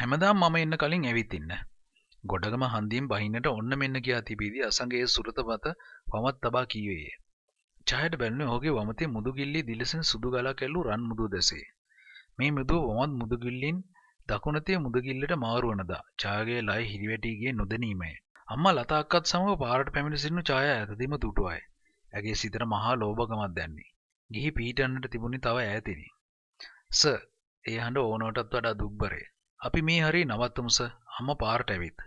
හැමදාම් මම එන්න කලින් ඇවිත්ඉන්න. ගොඩගම හන්දිම් බහිනට ඔන්න මෙන්න ගියා තිබීදී අසගේ සුරත මත පමත් තබා කීවේ. චායට බැලන හෝගේ වමතේ මුදුගිල්ලි දිලසෙන් සුදු ගලා කෙල්ලු රන් මුදු දෙසේ. මේ මුදුව වමත් මුදුගිල්ලින් දකුණතේ මුදගිල්ලට මාරුවනදා චාගේ ලයි හිරිවැටීගේ නොදනීමය. අම්මා ලතාක්කත් සමග පාරට පැමිණ සිටිනු ඡාය ඇතදීම දුටුවයි. ඇගේ සිතට මහා ලෝභකමක් දැන්නේ. ගිහි පීටන්නට තිබුණේ තව ඈතිනි. "සර්, ඒ හඬ ඕනකටත් වඩා දුක්බරේ. අපි මේ හරි නවත්තමුස අම්ම පාරට ඇවිත්.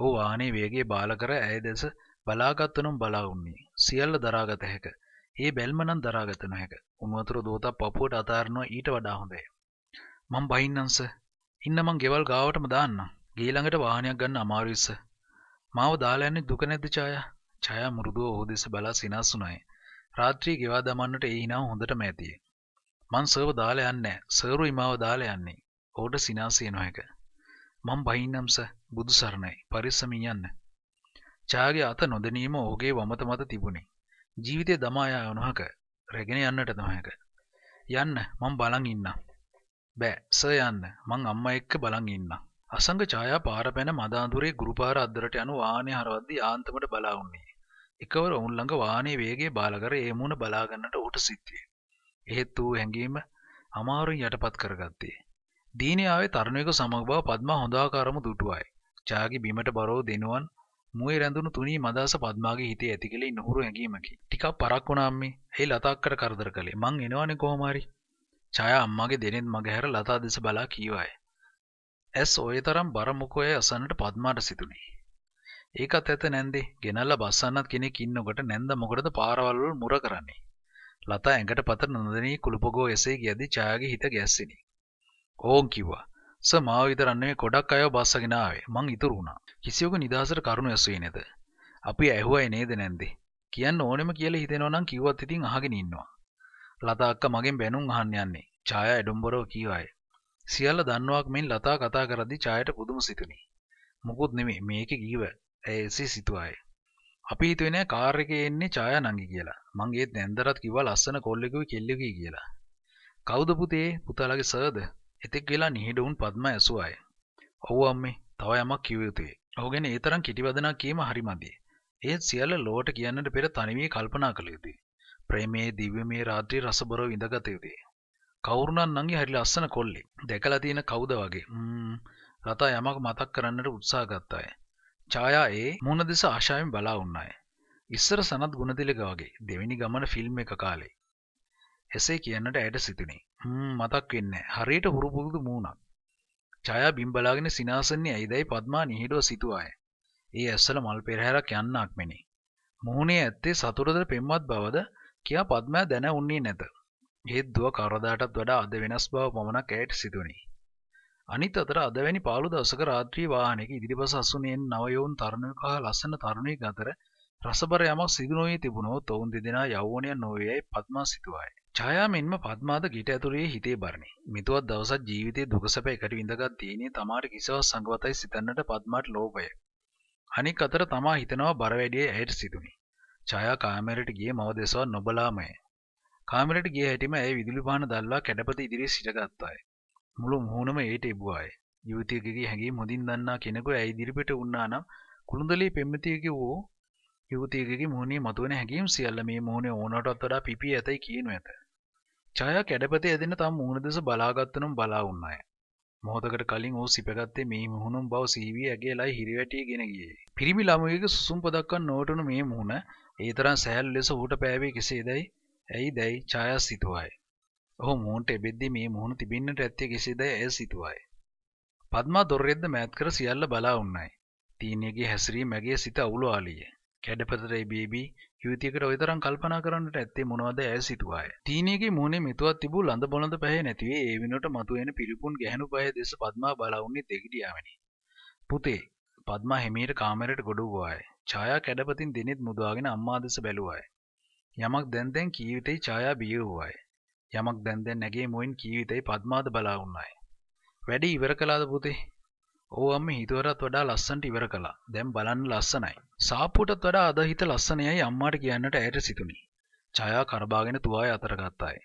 ඕ වානේ වේගේ බාලකර ඇය දෙස බලාගත්වනම් බලාඋන්නේ සියල්ල දරාගත හැක. ඒ බැල්මනන් දරාගත නොහැක. උන්වතුර දෝතා පපුවට අතාරනවා ඊට වඩා හොඳේ. මං බහින්නන්ස. ඉන්න මං ගෙවල් ගාවටම දාන්න. ගීළඟට වාහනයක් ගන්න අමාරුවිස්ස. මාව දාලාන්නේ දුක නැද්ද ඡාය? ඡාය මෘදුව ඔහු දෙස බලා සිනාසුණයි. රාත්‍රී ගෙවා දමන්නට ඒ හිනාව හොඳටම ඇතිය. මං සර්ව දාලා යන්නේ නැහැ. සර්ව ඉමාව දාලා යන්නේ. ඔහුට සිනාසිය නොහැක. මං බහින්නම්ස බුදු සරණයි පරිස්සමින් යන්න. චාගේ අත නොදැනීම ඔහුගේ වමත මත තිබුණේ. ජීවිතය දමායා නොහැක. රැගෙන යන්නට නොහැක. යන්න මං බලන් ඉන්න. බෑ ස යන්න මං අම්මා එක්ක බලන් ඉන්න. අසංග ඡායා පාර පැන මද අඳුරේ ගුරුපාර අද්දරට යන වාහනේ හරවද්දී ආන්තමට බලා වුණේ. එකවර ඔවුන් ළඟ වාහනේ වේගය බාලකර ඒ මුණ බලා ගන්නට ඔහුට සිද්ධියේ. එහෙත් ඌ හැඟීම අමාරුවෙන් යටපත් කරගත්තේ. දීනයාවේ තරුණයකු සමග බව පද්මා හොඳාකාරම දුටුවයි. ජයාගේ බිමට බරෝ දෙනුවන් මුවේ රැඳුණු තුනී මදහස පද්මාගේ හිතේ ඇති කලේ නුහුරු හැඟීමකි. ටිකක් පරක් වුණා අම්මේ. ඇයි ලතාක්කට කරදර කළේ? මං එනවනේ කොහොම හරි. ඡායා අම්මාගේ දෙනෙත් මගහැර ලතා දෙස බලා කීවාය. ඇස් ඔයතරම් බර මුකෝය අසන්නට පද්මාට සිතුනේ. ඒකත් ඇත නැන්දේ. ගෙනල්ලා බස්සන්නත් කෙනෙක් ඉන්නකොට නැන්ද මොකටද පාරවල් වල මුර කරන්නේ? ලතා ඇඟට පතර නොදෙනී කුළුපගෝ එසේ ගියදී ඡායාගේ හිත ගැස්සෙනි. ඕන් කිව්වා ස මා විතරන්නේ ගොඩක් අය බස්සගෙනාවේ මං ඉතුරු වුණා කිසිවක නිදහසට කරුණු ඇසුවේ නේද අපි ඇහුවයි නේද නැන්දි කියන්න ඕනෙම කියලා හිතෙනවා නම් කිව්වත් ඉතින් අහගෙන ඉන්නවා ලතා අක්කා මගෙන් බැනුම් අහන්න යන්නේ ඡායා එඩම්බරව කීවාය සියල්ල දන්නවක් මෙන් ලතා කතා කරද්දී ඡායට පුදුම සිතුනි මොකුත් නෙමෙයි මේකේ ගීව ඇය එසේ සිතුවාය අපි හිතුවේ නෑ කාර් එකේ එන්නේ ඡායා නංගි කියලා මං ඒත් නැන්දරත් කිව්වා ලස්සන කොල්ලෙකුයි කෙල්ලෙකුයි කියලා කවුද පුතේ පුතාලගේ සර්ද එතෙක් වෙලා නිහිඩවුන් පද්ම ඇසුවාය. ඔහු අම්මේ තව යමක් කිව යුතුය. ඔහු ගැන ඒ තරම් කිටිවදනා කීම හරි මදි. ඒත් සියල්ල ලොවට කියන්නට පෙර තනිවී කල්පනා කළ යුතුය. ප්‍රේමයේ දිව්‍යමය රාත්‍රී රසබරව ඉඳගත යුතුය. කවුරුනම් නංගි හරි ලස්සන කොල්ලේ. දැකලා තියෙන කවුද වගේ. ම්ම් රතා යමක් මතක් කරන්නට උත්සාහ ගත්තාය. ඡායා ඒ මුණ දෙස ආශාවෙන් බලා වුණාය. ඉස්සර සනත් ගුණතිලක වගේ දෙවෙනි ගමන ෆිල්ම් එක කාලේ එසේ කියන්නට ඇයට සිතිනි මතක් වෙන්න හරියට හුරුපුරුදු මූුණක් ජයා බිම්බලාගෙන සිනාසන්නේ ඇයිදැයි පද්මා නිහිඩුව සිතුවාය ඒ ඇස්සල මල් පෙරහැරක් යන්නක් මෙනි මුහුණේ ඇත්තේ සතුරද පෙම්මත් බවද කියා පද්මෑ දැන උන්නේ නැත ඒත් දුව කරදාටත් වඩා අද වෙනස් බව පමණක් ඇයට සිතුනි අනිත් අතර අදවැනි පාළු දවසක රාත්‍රී වාහනයක ඉදිරිපස අසුනෙන් නවයෝන් තරුණයෙකු හා ලස්සන තරුණියක් අතර රසබර යමක් සිදු නොවී තිබුණොත් ඔවුන් දෙදෙනා යෞවනය නොවේයි පද්මා සිතුවාය. ඡායා මෙන්ම පද්මාද ගිට ඇතුලේ හිතේ බරණේ. මිතුවත් දවසක් ජීවිතේ දුකසප එකට විඳගත් තීනේ තමාට කිසිවක් සංගතයි සිතන්නට පද්මාට ලෝභය. අනික් අතර තමා හිතනවා බර වැඩිය ඇයට සිදුනි. ඡායා කාමරයට ගියේ මව දෙසව නොබලාමය. කාමරයට ගිය හැටිම ඇය විදුලි පාන දැල්ලා කැඩපත ඉදිරියේ සිටගත්තාය. මුළු මුහුණම ඒට එබුවාය. යුවතියකගේ හැඟීම් හොඳින් දන්නා කෙනෙකු ඇය ඉදිරිපිට වුණා නම් කුළුඳලේ පෙම්වතියගේ වූ යුවතියකගේ මුහුණේ මතුවෙන හැඟීම් සියල්ල මේ මුහුණේ ඕනටත් වඩා පිපී ඇතයි කියනු ඇත. ජයා කැඩපතේ ඇදෙන තම මුහුණ දෙස බලාගත්තනම් බලා උන්නාය. මොහොතකට කලින් ඌ සිපගත්තේ මේ මුහුණුම් බව සීවී ඇගේ ලයි හිරිවැටිය ගෙන ගියේ. පිරිමි ළමයෙකුගේ සුසුම් පදක්වන් නොවටුණු මේ මුහුණ ඒ තරම් සෑල් ලෙස ඌට පෑවේ කෙසේදයි ඇයි දැයි ඡායා සිතුවායි. ඔහු මූන්ට එබෙද්දී මේ මුහුණ තිබින්නට ඇත්තේ කෙසේදයි ඇය සිතුවායි. පද්මා දොරෙද්ද මෑත් කර සියල්ල බලා උන්නයි. තීනයගේ හැසිරීම මැගේ සිත අවුලු ආලියේ. කැඩපතරයි බේබී යුතියකට ඔයතරම් කල්පනා කරන්නට ඇත්තේ මොනවද ඇය සිතුවාය. තීනයගේ මූුණේ මෙතුවත් තිබූ ලඳ බොඳ පැහැ නැතිවේ ඒ වෙනට මතුවෙන පිරිපුන් ගැහනු පය දෙස පද්මා බලවුන්නේ දෙගිටියාවනි. පුතේ පද්මා හෙමීට කාමරට ගොඩුවාය. ඡායා කැඩපතින් දෙනෙත් මුදවාගෙන අම්මා දෙස බැලුවාය. යමක් දැන් දැන් කීවිතේ ඡායා බිය වූවාය. යමක් දැන් දැන් නැගේ මොයින් කීවිතේ පද්මාද බලා වුණාය. වැඩි ඉවර කළාද පුතේ? ඕවම හිතුවරත් වඩා ලස්සන්ට ඉවර කලා දැම් බලන්න ලස්සනයි. සාපුටත් වඩා අදහිත ලස්සනයයි අම්මාට කියන්නට ඇයට සිතුනි. ජයා කරබාගෙන තුවාය අතරගත්තායි.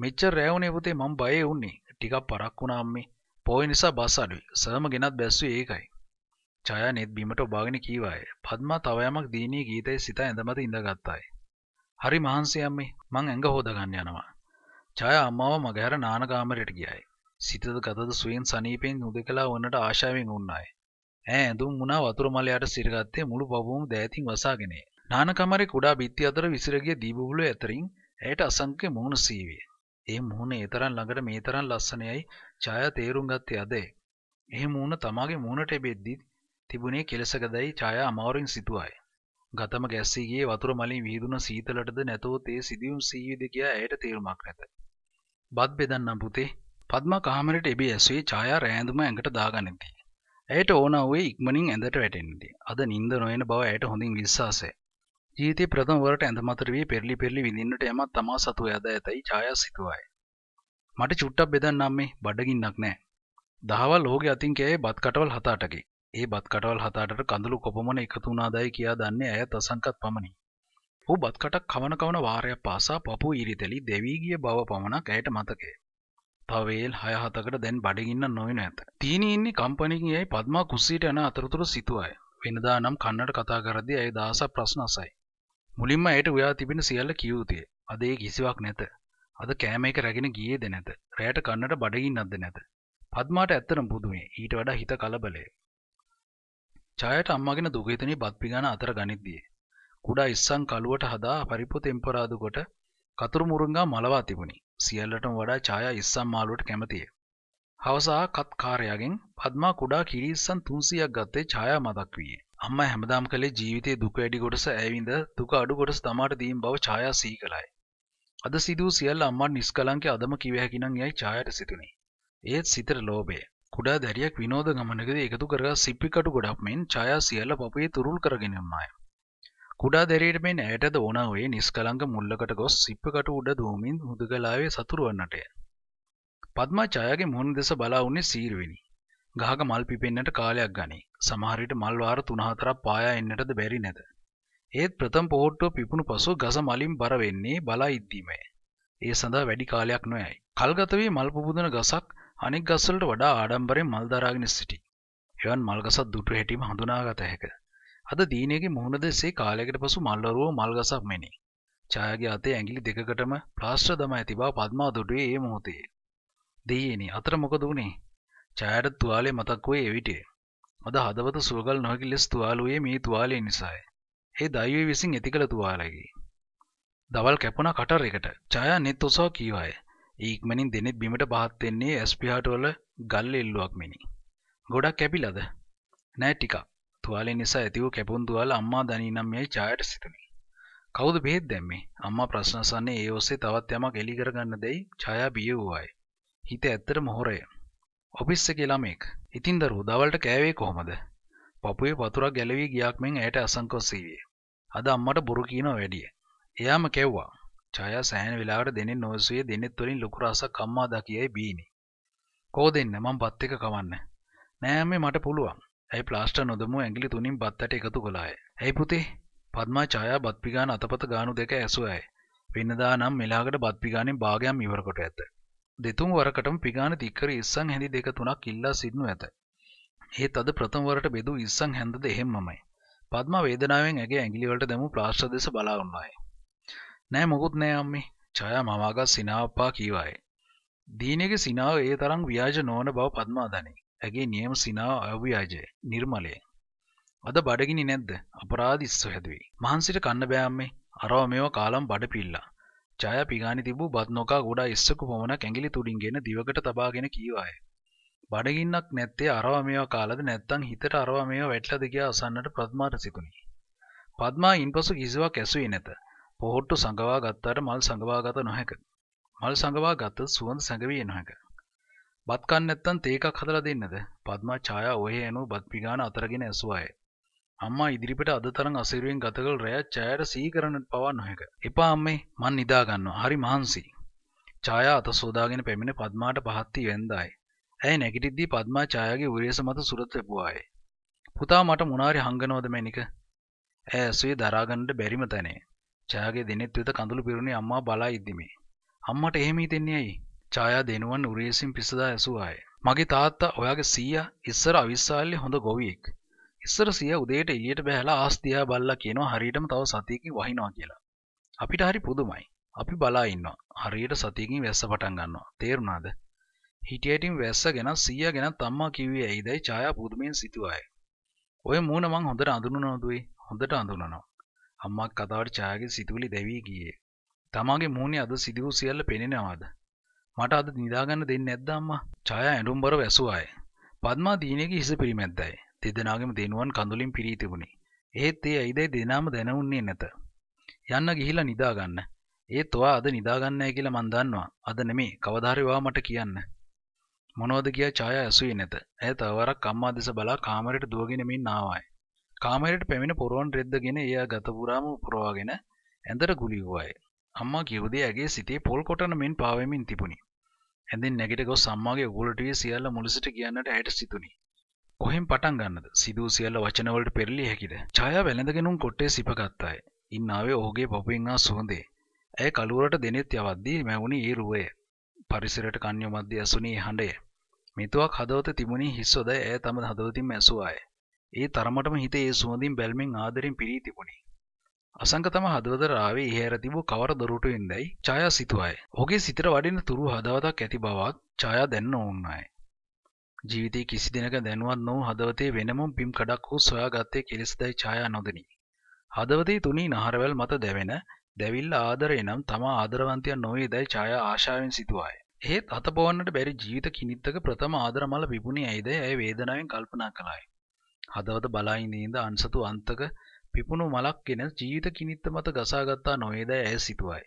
මෙච්ච රැවුනේ පුතේ මං බය උන්නේ ටිකක් පරක් වුණාම්මේ පොය නිසා බස් අඩුයි සර්ම ගෙනත් බැස්සු ඒකයි. ජයා නෙත් බීමට ඔබාගෙන කීවාය පද්මා තවයමක් දීනී ගීතය සිත ඇඳමත ඉඳගත්තායි. හරි මහන්සියම්මේ මං ඇඟ හෝදගන්න යනවා. ජය අම්මාව මගහැර නානගාමරයට ගියයි. සිතද ගතද සුවෙන් සනීපෙන් උදකලා වන්නට ආශාවෙන් උන්නාය. ඈ ඇඳුම් මුණා වතුර මලයට සිරගත්තේ මුළු බබුවම දෑතින් වසාගෙනය. නානකමරේ කුඩා බිත්ති අතර විසිර ගිය දීබුබුලු ඇතරින් ඇයට අසංක්‍ය මුහුණ සීවිය. ඒ මුහුණ ඒ තරම් ළඟට මේ තරම් ලස්සනයයි ඡායා තේරුම් ගත්තේ අද. එහි මුහුණ තමාගේ මුහුණට බෙද්දි තිබුණේ කෙලසකදයි ඡායා අමාරුවෙන් සිතුවාය. ගතම ගැස්සී ගියේ වතුර මලින් විහිදුන සීතලටද නැතොත් ඒ සිදුවීම් සීවිද කියා ඇයට තේරුමක් නැත. බත් බෙදන්නම් පුතේ පද්මා කාමරයට එබී ඇසුවේ ඡායා රෑඳුම ඇඟට දාගනිද්දී. ඇයට ඕන වූයේ ඉක්මනින් ඇඳට වැටෙන්නදී. අද නිින්ද නොයන බව ඇයට හොඳින් විශ්වාසය. ජීවිතේ ප්‍රථම වරට ඇඳ මතර වී පෙරලි පෙරලි විඳින්නට යමක් තමා සතුව යද ඇතයි ඡායා සිතුවායි. මට චුට්ටක් බෙදන්න අම්මේ බඩගින්නක් නැහැ. දහවල් ඔහුගේ අතින් කෑවේ බත් කටවල් හත අටකි. ඒ බත් කටවල් හත අටට කඳුළු කොපමණ එකතු වුණාදයි කියා දන්නේ ඇයත් අසංකත් පමණි. ඔහු බත් කටක් කවන කවන වාරයක් පාසා පපුව ඉරිතෙලි දෙවී ගිය බව පමණක් ඇයට මතකය. තවේල් හයහතකට දැන් බඩගින්න නොවෙන ඇත. තීනීන්නේ කම්පනයකින් යයි පද්මා කුස්සිට යන අතරතුර සිතුවය. වෙනදා නම් කන්නට කතා කරද්දී ඇය දහසක් ප්‍රශ්න අසයි. මුලින්ම ඇයට උයා තිබෙන සියල්ල කියූතිය. අද ඒ කිසිවක් නැත. අද කෑම එක රැගෙන ගියේද නැත. රැයට කන්නට බඩගින්නක්ද නැත. පද්මාට ඇත්තටම පුදුමේ. ඊට වඩා හිත කලබලය. ඡායට අම්මාගෙන දුගේතනේ බත් පිඟාන අතර ගනිද්දී කුඩා ඉස්සන් කලුවට හදා පරිප්පු තෙම්පරාදු කොට කතුරු මුරුංගා මලවා තිබුණි. සියල්ලටම වඩා ඡායා ඉස්සම් මාළුවට කැමතිය. හවසා කත් කාර්යාගෙන් පද්මා කුඩා කිරි ඉස්සන් 300ක් ගත්තේ ඡායා මතක් වී. අම්මා හැමදාම කළේ ජීවිතයේ දුක වැඩි කොටස ඇවිඳ දුක අඩු කොටස තමාට දීම බව ඡායා සිහි කළයි. අද සිදු සියල්ල අම්මා නිස්කලංකේ අදම කිව හැකි නම් යයි ඡායාට සිතුනේ. ඒත් සිතට ලෝභය. කුඩා දැරියක් විනෝද ගමනකදී එකතු කරගත් සිප්පි කටු ගොඩක් මෙන් ඡායා සියල්ල පපුවේ තුරුල් කරගෙන යම්මාය. කුඩා දෙරයට මෙන් ඇයටද ඕනාවේ නිස්කලංක මුල්ලකට ගොස් සිප්පකට උඩ දූමින් හුදුගලාවේ සතුරුවන්නටය. පද්මා ජයගේ මුහුණ දෙස බලා උන්නේ සීරුවෙනි. ගහක මල් පිපෙන්නට කාලයක් ගනී. සමහර විට මල් වාර 3-4ක් පායා එන්නටද බැරි නැත. ඒත් ප්‍රථම පොහොට්ටුව පිපුණු පසු ගස මලින් බර වෙන්නේ බලා ඉද්දීමය. ඒ සඳහා වැඩි කාලයක් නොයයි. කල්ගත වී මල් පුබුදන ගසක් අනෙක් ගස්වලට වඩා ආඩම්බරයෙන් මල් දරාගෙන සිටි. එවන් මල් ගසක් දුටු හැටිම හඳුනාගත හැකිය. අද දීනයගේ මුහුණ දෙසේ කාලයකට පසු මල්ලරුව මල්ගසක් මෙනි. ඡායගේ අතේ ඇඟිලි දෙකකටම ප්ලාස්ටර් දමා ඇති බව පද්මා දුටුවේ ඒ මොහොතේ. දීයනි අතර මොකද වුනේ? ඡායට තුවාලේ මතක් වූයේ එවිටේ. අද හදවත සුවගල් නොහැකි ලෙස තුවාලුවේ මේ තුවාලය නිසායි. ඒ දෛවය විසින් ඇති කළ තුවාලයකි. දවල් කැපුණ කටර් එකට ඡායා net ඔසවා කීවාය. ඊක්මනින් දෙනෙත් බිමට පහත් වෙන්නේ ඇස් පියාට වල ගල් එල්ලුවක් මෙනි. ගොඩක් කැපිලාද? නෑ ටිකක්. තුවාලේ නිසා ඇති වූ කැපුම් තුවාල අම්මා දනී නම් යයි ඡායට සිතුනි. කවුද බෙහෙත් දැම්මේ? අම්මා ප්‍රශ්න අසන්නේ ඒ ඔස්සේ තවත් යමක් එලි කරගන්න දෙයි ඡායා බිය වූවායි. හිත ඇත්තටම හොරය. ඔෆිස් එකේ ළමෙක්. ඉතින් දරුවෝ දවල්ට කෑවේ කොහමද? පපුවේ වතුරක් ගැලවී ගියක් මෙන් ඇයට අසංකෝසීවිය. අද අම්මට බොරු කියනවා වැඩිය. එයාම කැව්වා. ඡායා සෑහෙන වෙලාවකට දෙන්නේ නොසුවේ දෙන්නේත් වලින් ලොකු රසක් අම්මා දකියයි බීනි. කෝ දෙන්න මං බත් එක කවන්න. නෑ අම්මේ මට පුළුවන්. ඇයි ප්ලාස්ට නොදමු ඇගිලි තුනින් බත්තට එකතු කළාය. ඇයි පුතේ පත්මා ඡායා බත්පිගාන අතපත ගානු දෙක ඇසුවයි. වෙනදා නම් මෙලාකට බත්පිගානෙන් භාගයක් ඉවර කොට ඇත. දෙතුන් වරකටම පිගාන තික්කර ඉස්සන් හැඳි දෙක තුනක් ඉල්ලා සිටිනු ඇත. ඒත් අද ප්‍රථම වරට බෙදූ ඉස්සන් හැඳද එහෙම්මමයි. පද්මා වේදනාවෙන් ඇගේ ඇඟිලි වලට දැමූ ප්ලාස්ටර් දෙස බලා වුණාය. නෑ මොකුත් නෑ අම්මේ. ඡායා මවාගත් සිනාවප්පා කීවාය. දීනගේ සිනාව ඒ තරම් ව්‍යාජ නොවන බව පද්මා දනී. ඇගේ නියම සිනාව අව්‍යාජය නිර්මලය. අද බඩගිනි නැද්ද අපරාධ ඉස්ස හැදුවේ. මහන්සිට කන්න බෑම්මේ අරව මෙව කාලම් බඩ පිල්ලා. ජය පිගානි තිබූ බත්නෝකා ගොඩා ඉස්සකු පොමණක් ඇඟිලි තුඩින්ගෙන දිවකට තබාගෙන කීවාය. බඩගින්නක් නැත්තේ අරව මේව කාලද නැත්තං හිතට අරව මේව වැටලද කියා අසන්නට ප්‍රත්මාට සිතුනි. පද්මා ඉන්පසු කිසිවක් ඇසුවේ නැත. පොහොට්ටු සංගවා ගත්තාට මල් සංගවා ගත නොහැක. මල් සංගවා ගත්තත් සුවඳ සැඟවිය නොහැක. බත් කන්න නැත්තම් තේ එකක් හදලා දෙන්නද? පද්මා ඡායා ඔහේ ඇනෝ බත් පිගාන අතරගෙන ඇසුවාය. අම්මා ඉදිරිපිට අද තරම් අසීරුවෙන් ගත කළ රැය ඡායාට සිහි කරන්නට පවා නොහැක. එපා අම්මේ මං නිදා ගන්නවා. හරි මහන්සි. ඡායා අත සෝදාගෙන පැමිණ පද්මාට පහත් වී වැන්දායි. ඇය නැගිටිද්දී පද්මා ඡායාගේ උරේස මත සුරත් ලැබුවාය. පුතා මට මොනාරි හංගනවද මැනික? ඇය ඇසුවේ දරාගන්නට බැරිම තැනේ. ඡායාගේ දෙනෙත් වෙත කඳුළු පිරුණේ අම්මා බලා ඉද්දිමි. අම්මට එහෙම හිතෙන්නේ ඇයි? ඡායා දෙනුවන් උරේසින් පිසදා ඇසුවාය. මගේ තාත්තා ඔයාගේ සීයා ඉස්සර අවිස්සාල්ලේ හොඳ ගොවියෙක්. ඉස්සර සීයා උදේට එළියට බහැලා ආස්තියා බල්ලා කියනවා හරියටම තව සතියකින් වහිනවා කියලා. අපිට හරි පුදුමයි. අපි බලා ඉන්නවා. හරියට සතියකින් වැස්ස පටන් ගන්නවා. තේරුණාද? හිටියටින් වැස්ස ගැන සීයා ගැන අම්මා කිව්වේ ඇයිදයි ඡායා පුදුමයෙන් සිතුවාය. ඔය මූණ මං හොඳට අඳුනනවදුයි. හොඳට අඳුනනවා. අම්මා කතාවට ඡායාගේ සිතුවිලි දැවී ගියේ. තමාගේ මූණේ අද සිදුවූ සියල්ල පෙනෙනවාද? මට අද නිදාගන්න දෙන්න ඇද්ද අම්මා ඡායා ඇඬුම් බරව ඇසුවාය පද්මා දීනේගේ හිස පිරිමැද්දයි දෙදෙනාගේම දෙනුවන් කඳුලින් පිරී තිබුණි එහෙත් ඒ ඇයිදයි දෙනාම දැනුන්නේ නැත යන්න ගිහිලා නිදාගන්න ඒත් ඔයා අද නිදාගන්න නැහැ කියලා මන් දන්නවා අද නෙමේ කවදාහරි ඔයා මට කියන්න මොනවද කියා ඡායා ඇසුවේ නැත ඇය තවවරක් අම්මා දෙස බලා කාමරයට දුවගෙන මින් ආවායි කාමරයට පැමිණ පොරොන් රෙද්දගෙන එයා ගත පුරාම පුරවාගෙන ඇඳට ගුලි වූවාය අම්මා කිව්දේ ඇගේ සිතේ පොල් කොටන මෙන් පාවෙමින් තිබුණි හැඳින් නැගිට ගොස් අම්මාගේ උගුලටවී සියල්ල මුලසිට කියන්නට හැට සිතුනි. කොහෙන් පටන් ගන්නද සිදූ සියල්ල වචනවලට පෙරලි හැකිද. ඡායා වැළඳගෙනුම් කොට්ටේ සිපගත්තාය. ඉන්නාවේ ඔහුගේ පොපින් ආ සුවඳේ. ඇය කලුවරට දෙනෙත් යවද්දී මැවුනි ඒ රුවය. පරිසරයට කන්‍ය මැද්දේ ඇසුණී හඬය. මෙතුවක් හදවත තිබුණේ හිස්වද ඇය තම හදවතින්ම ඇසුවාය. ඒ තරමටම හිතේ ඒ සුවඳින් බැල්මෙන් ආදරෙන් පිරී තිබුණි. අසංකතම හදවත රාවේ ඉහැර තිබූ කවර දොරටුවෙන් දැයි ඡායා සිතුවයි. ඔහුගේ සිතට වඩින තුරු හදවතක් ඇති බවත් ඡායා දැන්න ඕන්නයි. ජීවිතේ කිසි දිනක දැනුවත් නොවූ හදවතේ වෙනම පිම් කඩක් හෝ සොයාගත්තේ කෙලෙස්දයි ඡායා නොදෙනි. හදවතේ තුනී නහරවැල් මත දැවෙන දැවිල්ල ආදරේ නම් තමා ආදරවන්තයා නොවේදයි ඡායා ආශාවෙන් සිතුවායි. එහෙත් අතපොවන්නට බැරි ජීවිත කිනිත්තක ප්‍රථම ආදරමල විපුණේ ඇයිද ඇය වේදනාවෙන් කල්පනා කළායි. හදවත බලායිනේ ඉඳ අන්සතු අන්තක පිපුණු මලක් කෙන ජීවිත කිනිත්ත මත ගසාගත්තා නොවේදෑ ඇය සිතුවයි.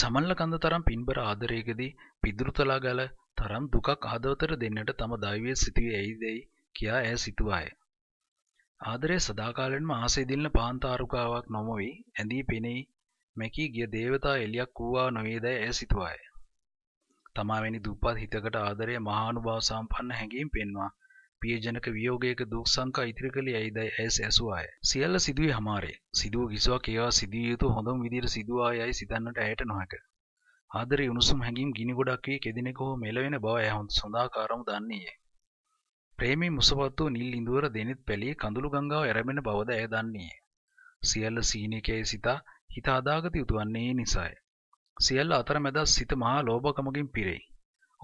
සමල්ල කඳ තරම් පින්බර ආදරයකදී පිදුරුතලා ගල තරම් දුකක් ආදවතර දෙන්නට තම දෛවය සිතුවේ ඇයිදැයි කියා ඇය සිතුවාය. ආදරය සදාකාලෙන්ම ආසේදිල්න පාන්තාරුකාවක් නොමොවී ඇඳී පෙනෙයි මැකී ගිය දේවතා එලියක් වූවා නොවේදැයි ඇය සිතුවාය. තමා වැනි දුප්පත් හිතකට ආදරය මහානුභාව සම්පන්න හැඟීම් පෙන්වා පියජනක වියෝගයක දුක් සංකා ඉතිරි කළේ ඇයිදයි ඇස් ඇසුවාය. සියල්ල සිදුවේ හමාරේ. සිදුව කිසිවක් ඒවා සිදිය යුතු හොඳම විදියට සිදුවා යයි සිතන්නට ඇයට නොහැක. ආදරේ උණුසුම් හැඟීම් ගිනි ගොඩක් වී කෙදිනෙක හෝ මෙලවෙන බව ඇය සොඳාකාරම දන්නේය. ප්‍රේමී මුසපත් වූ නිල් ඉඳුවර දෙනිත් පැලී කඳුළු ගංගාව ඇරඹෙන බවද ඇය දන්නේය. සියල්ල සීනිකයයි සිතා හිත අදාගත යුතුවන්නේ නිසාය. සියල්ල අතරමැද සිත මහා ලෝභකමකින් පිරෙයි.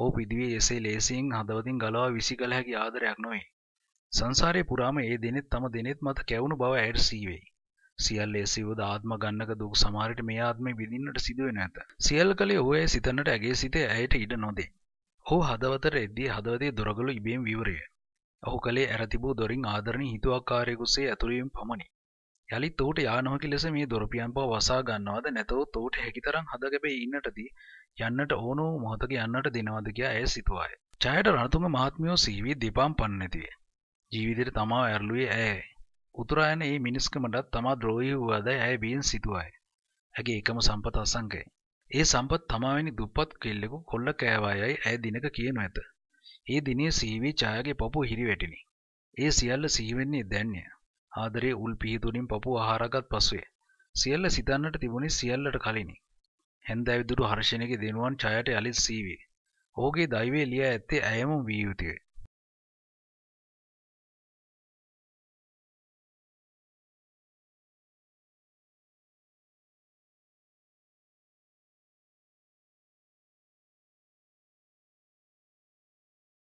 හෝ පිදිවේ එසේ ලේසියෙන් හදවතින් ගලවා විසි කළ හැකි ආදරයක් නොවේ. සංසාරය පුරාම ඒ දෙනෙත් තම දෙනෙත් මත කැවුණු බව ඇයට සීවෙයි. සියල් ලේසිවද ආත්ම ගන්නක දුක් සමහරට මේ ආත්මේ විඳින්නට සිදුවෙන ඇත. සියල් කලේ ඔහු ඇය සිතන්නට ඇගේ සිතේ ඇයට ඉඩ නොදේ. ඔහු හදවතට එද්දී හදවතේ දොරගලු ඉබේම් විවරය. ඔහු කලේ ඇරතිබූ දොරින් ආදරණ හිතුවක්කාරයෙකුසේ ඇතුළීම් පමණි. යළිත් ඌට යානොහැකි ලෙස මේ දොරපියන් පව වසා ගන්නවද නැතහොත් ඌට හැකිතරම් හදගැබේ ඉන්නටදී යන්නට ඕන වූ මොහොතක යන්නට දෙනවද කියා ඇය සිතුවාය. ජයට රණතුංග මහත්මියෝ සීවී දෙපම් පන්නැතිවේ. ජීවිතයට තමා ඇරළුවේ ඇයයි. උතුරායන ඒ මිනිස්කමටත් තමා ද්‍රෝහී වූවාද ඇය බියෙන් සිතුවාය. ඇගේ එකම සම්පත අසංකය. ඒ සම්පත් තමාවැනි දුප්පත් කෙල්ලෙකු කොල්ල කෑවායයි ඇය දිනක කියනු ඇත. ඒ දිනේ සීවී ඡායාගේ පපුව හිරිවැටිනි. ඒ සියල්ල සිහිවෙන්නේ දැන්ය. ආදරේ උල් පිහිතුලින් පපුව ආහාරගත් පසුය. සියල්ල සිතන්නට තිබුණේ සියල්ලට කලිනි. හැන්දෑවිදුරු හර්ෂණයගේ දෙනුවන් ඡයට යලිත් සීවේ. ඔහුගේ දෛවය ලියා ඇත්තේ ඇයම විය යුතුය.